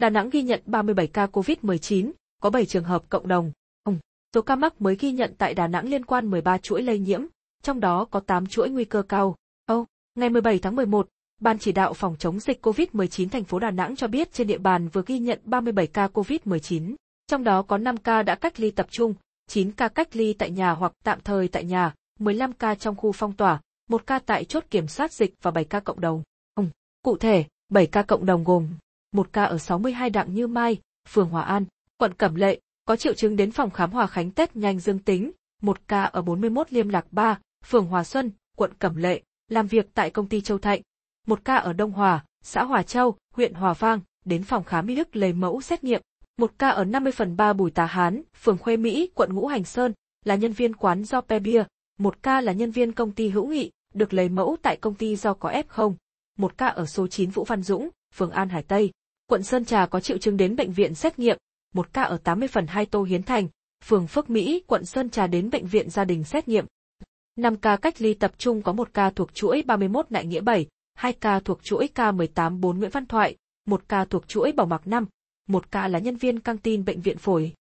Đà Nẵng ghi nhận 37 ca COVID-19, có 7 trường hợp cộng đồng. Ừ, số ca mắc mới ghi nhận tại Đà Nẵng liên quan 13 chuỗi lây nhiễm, trong đó có 8 chuỗi nguy cơ cao. Âu, oh, ngày 17 tháng 11, Ban chỉ đạo phòng chống dịch COVID-19 thành phố Đà Nẵng cho biết trên địa bàn vừa ghi nhận 37 ca COVID-19, trong đó có 5 ca đã cách ly tập trung, 9 ca cách ly tại nhà hoặc tạm thời tại nhà, 15 ca trong khu phong tỏa, 1 ca tại chốt kiểm soát dịch và 7 ca cộng đồng. Ừ, cụ thể, 7 ca cộng đồng gồm một ca ở 62 Đặng Như Mai, phường Hòa An, quận Cẩm Lệ, có triệu chứng đến phòng khám Hòa Khánh Test nhanh dương tính, một ca ở 41 Liêm Lạc 3, phường Hòa Xuân, quận Cẩm Lệ, làm việc tại công ty Châu Thạnh, một ca ở Đông Hòa, xã Hòa Châu, huyện Hòa Vang, đến phòng khám mỹ đức lấy mẫu xét nghiệm, một ca ở 50 phần 3 Bùi Tà Hán, phường Khuê Mỹ, quận Ngũ Hành Sơn, là nhân viên quán do Pe Bia, một ca là nhân viên công ty hữu nghị, được lấy mẫu tại công ty do có F0, một ca ở số 9 Vũ Văn Dũng, phường An Hải Tây, quận Sơn Trà có triệu chứng đến bệnh viện xét nghiệm, một ca ở 80 phần 2 Tô Hiến Thành, phường Phước Mỹ, quận Sơn Trà đến bệnh viện gia đình xét nghiệm. 5 ca cách ly tập trung có một ca thuộc chuỗi 31 Đại Nghĩa 7, 2 ca thuộc chuỗi K184 Nguyễn Văn Thoại, một ca thuộc chuỗi Bảo Mạc 5, một ca là nhân viên căng tin bệnh viện phổi.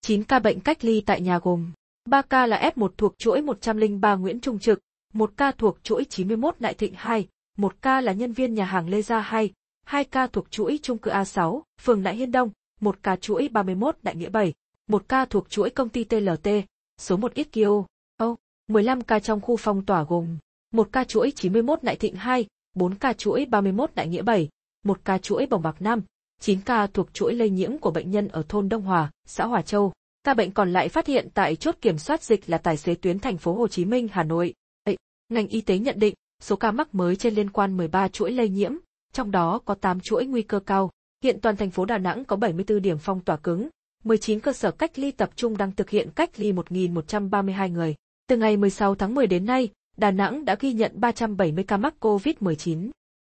9 ca bệnh cách ly tại nhà gồm 3 ca là F1 thuộc chuỗi 103 Nguyễn Trung Trực, một ca thuộc chuỗi 91 Đại Thịnh 2, một ca là nhân viên nhà hàng Lê Gia 2, 2 ca thuộc chuỗi trung cư A6, phường Đại Hiên Đông, 1 ca chuỗi 31 Đại Nghĩa 7, 1 ca thuộc chuỗi công ty TLT, số 1 Ikkyo, oh, 15 ca trong khu phong tỏa gồm 1 ca chuỗi 91 Đại Thịnh 2, 4 ca chuỗi 31 Đại Nghĩa 7, 1 ca chuỗi Bồng Bạc 5, 9 ca thuộc chuỗi lây nhiễm của bệnh nhân ở thôn Đông Hòa, xã Hòa Châu. Ca bệnh còn lại phát hiện tại chốt kiểm soát dịch là tài xế tuyến thành phố Hồ Chí Minh, Hà Nội. Ấy, ngành y tế nhận định, số ca mắc mới trên liên quan 13 chuỗi lây nhiễm, trong đó có 8 chuỗi nguy cơ cao. Hiện toàn thành phố Đà Nẵng có 74 điểm phong tỏa cứng, 19 cơ sở cách ly tập trung đang thực hiện cách ly 1.132 người. Từ ngày 16 tháng 10 đến nay, Đà Nẵng đã ghi nhận 370 ca mắc COVID-19.